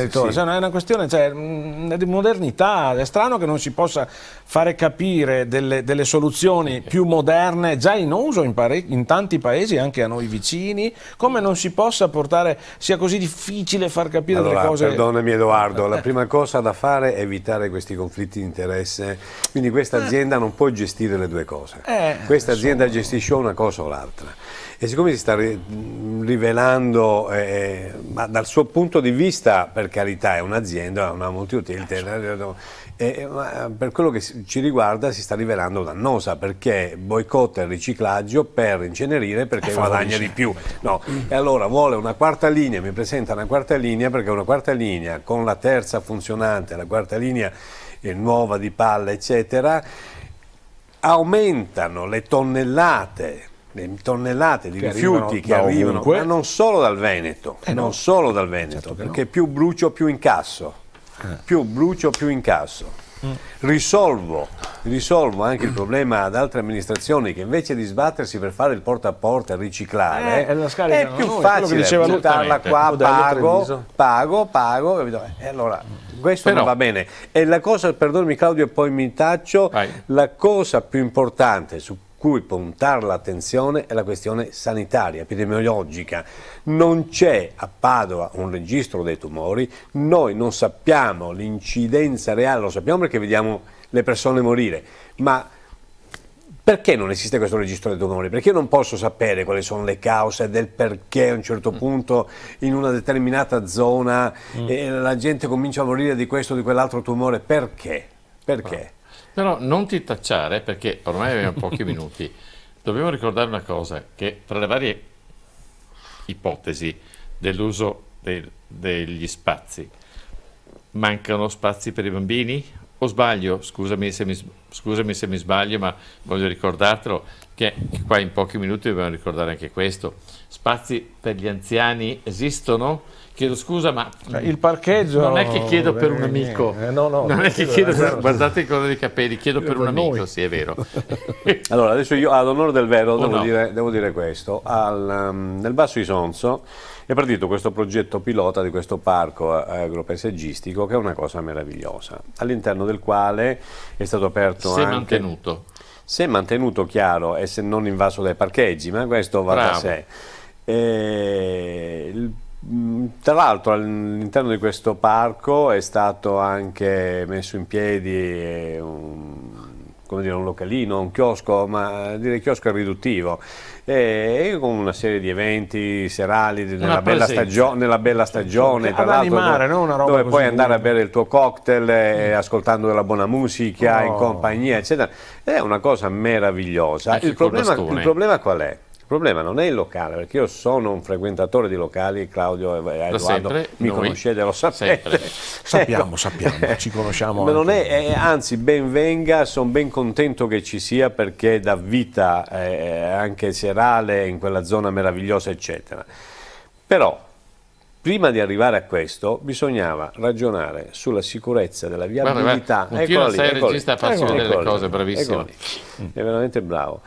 S2: è una questione... Cioè, Mm, di modernità, è strano che non si possa fare capire delle, delle soluzioni più moderne, già in uso in, in, tanti paesi, anche a noi vicini, come non si possa portare, sia così difficile far capire allora, delle cose. Perdonami
S3: Edoardo, la prima cosa da fare è evitare questi conflitti di interesse, quindi questa eh. azienda non può gestire le due cose,
S2: eh, questa
S3: azienda sono... gestisce una cosa o l'altra. E siccome si sta rivelando, eh, eh, ma dal suo punto di vista, per carità, è un'azienda, una multiutility, ah, certo. eh, eh, eh, ma per quello che ci riguarda si sta rivelando dannosa perché boicotta il riciclaggio per incenerire perché guadagna di più. No. E allora vuole una quarta linea, mi presenta una quarta linea perché una quarta linea con la terza funzionante, la quarta linea nuova di palla, eccetera, aumentano le tonnellate le tonnellate di che rifiuti che arrivano, ovunque. ma non solo dal Veneto, eh non no. solo dal certo Veneto, certo perché no. più brucio più incasso, eh. più brucio più incasso. Mm. Risolvo, risolvo, anche il problema ad altre amministrazioni che invece di sbattersi per fare il porta a porta e riciclare eh, è più noi, facile buttarla qua, pago, pago, pago, E allora questo Però, non va bene. E la cosa, perdonami Claudio e poi mi taccio, vai. la cosa più importante su cui puntare l'attenzione è la questione sanitaria, epidemiologica. Non c'è a Padova un registro dei tumori, noi non sappiamo l'incidenza reale, lo sappiamo perché vediamo le persone morire, ma perché non esiste questo registro dei tumori? Perché io non posso sapere quali sono le cause del perché a un certo mm. punto in una determinata zona mm. eh, la gente comincia a morire di questo o di quell'altro tumore. Perché? Perché? Ah.
S1: Però non ti tacciare perché ormai abbiamo pochi minuti. Dobbiamo ricordare una cosa, che tra le varie ipotesi dell'uso de degli spazi, mancano spazi per i bambini? O sbaglio? Scusami se, mi, scusami se mi, sbaglio, ma voglio ricordartelo che qua in pochi minuti dobbiamo ricordare anche questo. Spazi per gli anziani esistono? chiedo scusa, ma cioè, il
S2: parcheggio non è che chiedo per un eh, amico, eh, no, no, non è che chiedo per,
S1: guardate il colore dei capelli, chiedo per un amico, noi. sì è vero.
S3: allora adesso io ad onore del vero oh, devo, no. dire, devo, dire, questo, Al, um, nel Basso Isonzo è partito questo progetto pilota di questo parco eh, agropesaggistico che è una cosa meravigliosa, all'interno del quale è stato aperto si anche... Si mantenuto. Se mantenuto chiaro e se non invaso dai parcheggi, ma questo va Bravo. da sé. E eh, il Mm, tra l'altro all'interno di questo parco è stato anche messo in piedi eh, un come dire, un localino, un chiosco, ma dire chiosco è riduttivo, e, e con una serie di eventi serali nella bella, stagio, nella bella, stagione, cioè, tra animare, dove, dove puoi andare a bere il tuo cocktail eh, mm. ascoltando della buona musica, oh. in compagnia, eccetera. È una cosa meravigliosa. Il problema, il problema qual è? problema non è il locale, perché io sono un frequentatore di locali, Claudio e Edoardo sempre, mi noi. conoscete, lo sapete. Sappiamo, ecco. sappiamo, ci conosciamo. È, è, eh, anzi, ben venga, sono ben contento che ci sia perché dà vita eh, anche serale in quella zona meravigliosa, eccetera. Però, prima di arrivare a questo, bisognava ragionare sulla sicurezza della viabilità. Guarda, guarda, eccola lì, sei eccola regista lì. passione ecco delle ecco cose, ecco bravissimo. È veramente bravo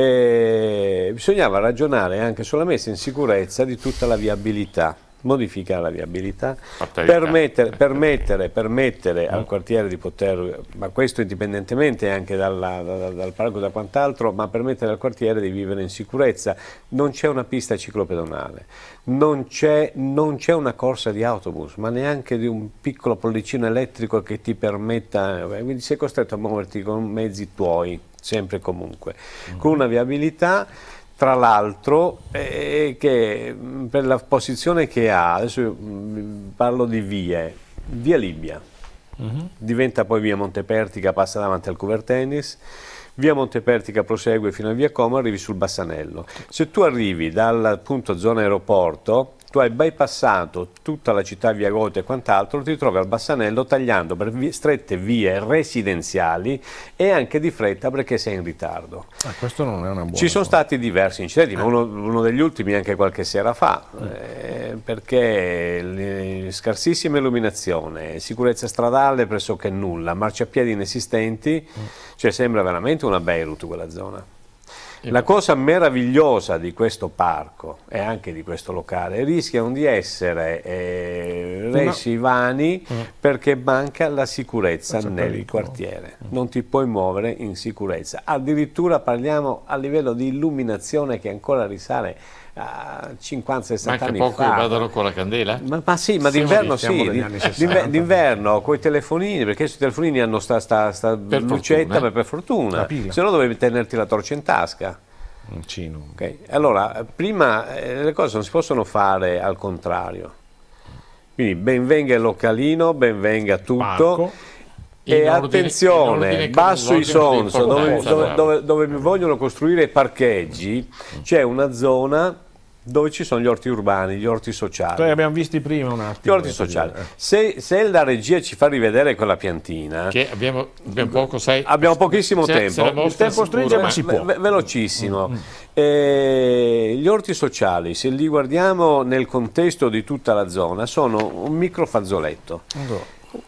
S3: eh, bisognava ragionare anche sulla messa in sicurezza di tutta la viabilità modificare la viabilità, permettere, eh. permettere, permettere mm. al quartiere di poter, ma questo indipendentemente anche dalla, da, dal parco e da quant'altro, ma permettere al quartiere di vivere in sicurezza. Non c'è una pista ciclopedonale, non c'è, una corsa di autobus, ma neanche di un piccolo pollicino elettrico che ti permetta, eh, quindi sei costretto a muoverti con mezzi tuoi sempre e comunque, mm. con una viabilità tra l'altro eh, che mm, per la posizione che ha, adesso mm, parlo di vie, via Libia, mm -hmm. diventa poi via Montepertica, passa davanti al Covertennis, via Montepertica prosegue fino a via Como, arrivi sul Bassanello. Se tu arrivi dal punto zona aeroporto, tu hai bypassato tutta la città via Goto e quant'altro, ti trovi al Bassanello tagliando per vie, strette vie residenziali e anche di fretta perché sei in ritardo.
S2: Ah, questo non è una buona. Ci
S3: sono cosa. stati diversi incidenti, ma eh. uno, uno, degli ultimi anche qualche sera fa, mm. eh, perché le, scarsissima illuminazione, sicurezza stradale pressoché nulla, marciapiedi inesistenti, mm. cioè sembra veramente una Beirut quella zona. La cosa meravigliosa di questo parco e anche di questo locale rischiano di essere eh, resi vani mm. Eh. perché manca la sicurezza nel pericolo. quartiere. Non ti puoi muovere in sicurezza. Addirittura parliamo a livello di illuminazione che ancora risale 50-60 anni fa. Manca poco che vadano
S1: con la candela?
S3: Ma, ma sì, ma d'inverno sì, d'inverno con i telefonini, perché i telefonini hanno sta, sta, sta per lucetta, fortuna. ma per fortuna, se no dovevi tenerti la torcia in tasca. Mm, okay. Allora, prima eh, le cose non si possono fare al contrario. Quindi benvenga il localino, benvenga tutto. Parco e ordine, attenzione, basso i sonso, dove, dove, dove, dove mi vogliono costruire parcheggi, c'è una zona dove ci sono gli orti urbani, gli orti sociali. Poi
S2: cioè, abbiamo visti prima un attimo.
S3: Gli orti eh, sociali. Eh. Se, se, la regia ci fa rivedere quella piantina... Che abbiamo, abbiamo poco, sai... Abbiamo pochissimo se, tempo. Se Il tempo stringe ma si può. Ve, velocissimo. Mm, mm. Eh, gli orti sociali, se li guardiamo nel contesto di tutta la zona, sono un microfazzoletto. Mm.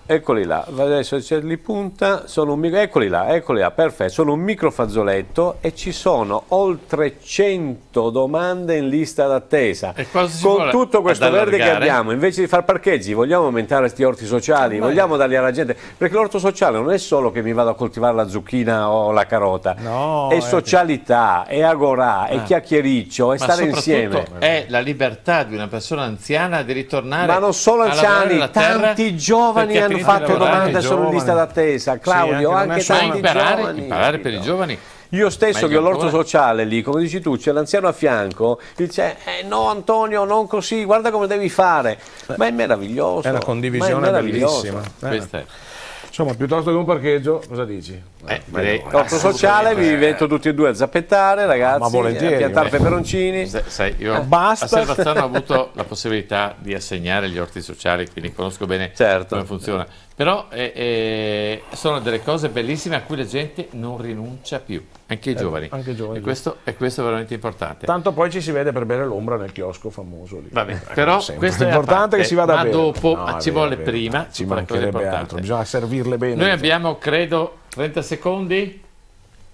S3: Eccoli là, adesso c'è li punta, sono un, eccoli là, eccoli là, perfetto, sono un microfazzoletto e ci sono oltre 100 domande in lista d'attesa. Con tutto questo verde che abbiamo, invece di far parcheggi, vogliamo aumentare questi orti sociali, Ma vogliamo darli alla gente, perché l'orto sociale non è solo che mi vado a coltivare la zucchina o la carota, no, è, è eh. socialità, è
S1: agorà,
S3: è eh. chiacchiericcio,
S1: è Ma stare insieme. È la libertà di una persona anziana di ritornare. Ma non solo anziani, tanti giovani giovani hanno fatto domande sulla lista
S3: d'attesa, Claudio, sì, anche, anche tanti imparare, giovani. Imparare per i giovani. Io stesso che ho l'orto sociale lì, come dici tu, c'è l'anziano a fianco, dice eh, no Antonio, non così, guarda come devi fare. Ma è meraviglioso. È una condivisione è bellissima.
S1: Eh.
S2: Insomma, piuttosto che un parcheggio, cosa dici?
S1: Eh, eh, Costo sociale, vi invento
S3: tutti e due a zappettare, ragazzi. Ma A piantare beh.
S1: peperoncini. Sai, io Basta. a Servazzano ho avuto la possibilità di assegnare gli orti sociali, quindi conosco bene certo. come funziona. Però eh, eh, sono delle cose bellissime a cui la gente non rinuncia più, anche i eh, giovani. Anche i giovani e, questo, e, questo, è veramente importante.
S2: Tanto poi ci si vede per bere l'ombra nel chiosco famoso lì.
S1: Vabbè, eh, però questo è importante parte, che si vada ma bene. Dopo, no, ma ci vuole bene, prima. ci mancherebbe altro, bisogna servirle bene. Noi abbiamo, credo, 30 secondi?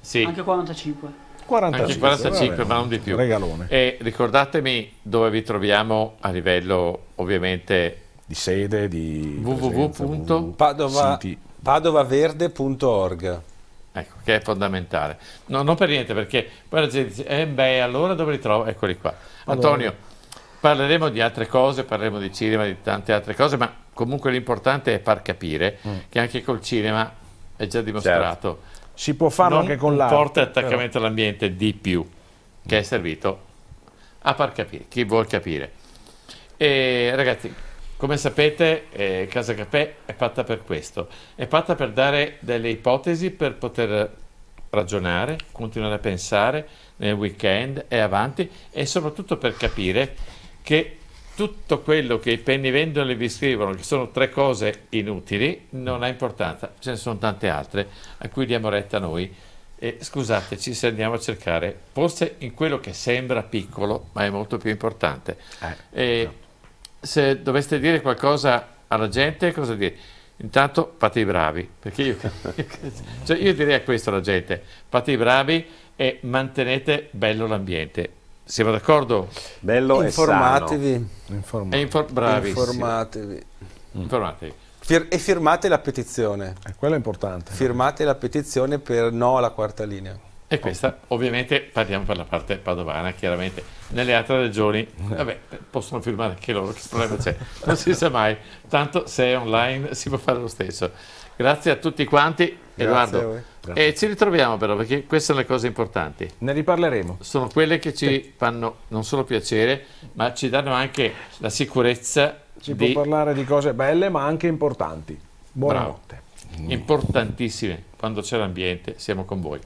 S1: Sì. Anche 45. 45, Anche 45 ma non di più. Regalone. E ricordatemi dove vi troviamo a livello ovviamente di sede, di www.padovaverde.org. Ecco, che è fondamentale. No, non per niente, perché poi la gente dice, eh beh, allora dove li trovo? Eccoli qua. Antonio, parleremo di altre cose, parleremo di cinema, di tante altre cose, ma comunque l'importante è far capire mm. che anche col cinema è già dimostrato. Certo. Si può farlo anche con l'arte. Un forte attaccamento però. all'ambiente di più, che è servito a far capire, chi vuol capire. E ragazzi, come sapete, eh, Casa Capè è fatta per questo, è fatta per dare delle ipotesi per poter ragionare, continuare a pensare nel weekend e avanti e soprattutto per capire che tutto quello che i penny vendono e vi scrivono, che sono tre cose inutili, non ha importanza, ce ne sono tante altre a cui diamo retta noi e scusateci se andiamo a cercare, forse in quello che sembra piccolo, ma è molto più importante. Eh, e, no se doveste dire qualcosa alla gente, cosa dire? Intanto fate i bravi, perché io, cioè io direi a questo alla gente, fate i bravi e mantenete bello l'ambiente. Siamo d'accordo? Bello informatevi.
S4: Informatevi. Infor- mm. informatevi. Fir- e firmate la petizione. Eh, quello è importante. Firmate no? la petizione per no alla quarta linea.
S1: E questa ovviamente parliamo per la parte padovana, chiaramente. Nelle altre regioni, vabbè, possono firmare anche loro, che problema c'è? Non si sa mai, tanto se è online si può fare lo stesso. Grazie a tutti quanti, Grazie Edoardo. E ci ritroviamo però, perché queste sono le cose importanti. Ne riparleremo. Sono quelle che ci fanno non solo piacere, ma ci danno anche la sicurezza. Ci di... può parlare di
S2: cose belle, ma anche importanti.
S1: Buonanotte. Bravo. Importantissime, quando c'è l'ambiente, siamo con voi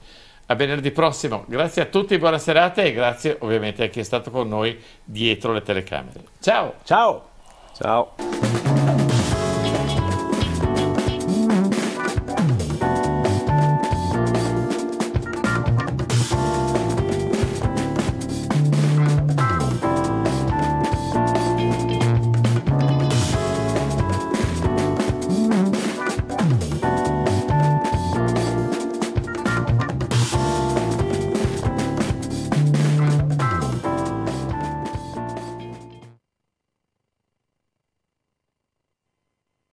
S1: a venerdì prossimo. Grazie a tutti, buona serata e grazie ovviamente a chi è stato con noi dietro le telecamere. Ciao! Ciao! Ciao!